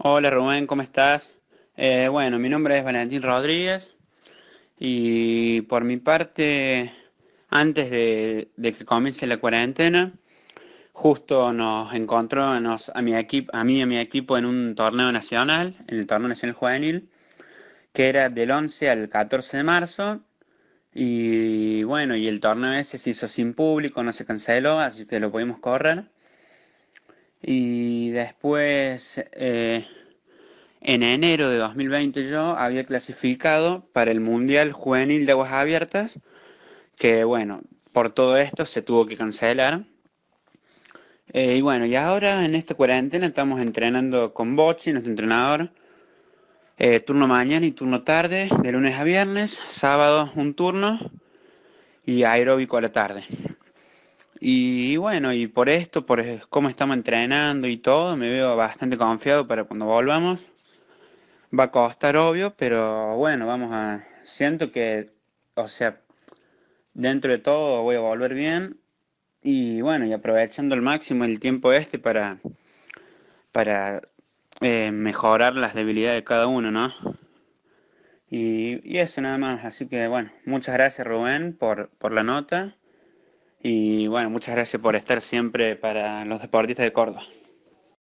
Hola Rubén, ¿cómo estás? Eh, bueno, mi nombre es Valentín Rodríguez y por mi parte, antes de, que comience la cuarentena, justo nos encontró nos, a, mi equipo, a mí y a mi equipo en un torneo nacional, en el torneo nacional juvenil, que era del 11 al 14 de marzo y bueno, y el torneo ese se hizo sin público, no se canceló, así que lo pudimos correr. Y después, eh, en enero de 2020 yo había clasificado para el Mundial Juvenil de Aguas Abiertas, que bueno, por todo esto se tuvo que cancelar. Eh, y bueno, y ahora en esta cuarentena estamos entrenando con Bochi, nuestro entrenador, eh, turno mañana y turno tarde, de lunes a viernes, sábado un turno y aeróbico a la tarde. Y, bueno, y por esto, por cómo estamos entrenando y todo, me veo bastante confiado para cuando volvamos. Va a costar, obvio, pero bueno, vamos a... Siento que, o sea, dentro de todo voy a volver bien y bueno, y aprovechando al máximo el tiempo este para, para eh, mejorar las debilidades de cada uno, ¿no? Y, y, eso nada más, así que bueno, muchas gracias Rubén por, por la nota y bueno, muchas gracias por estar siempre para los deportistas de Córdoba.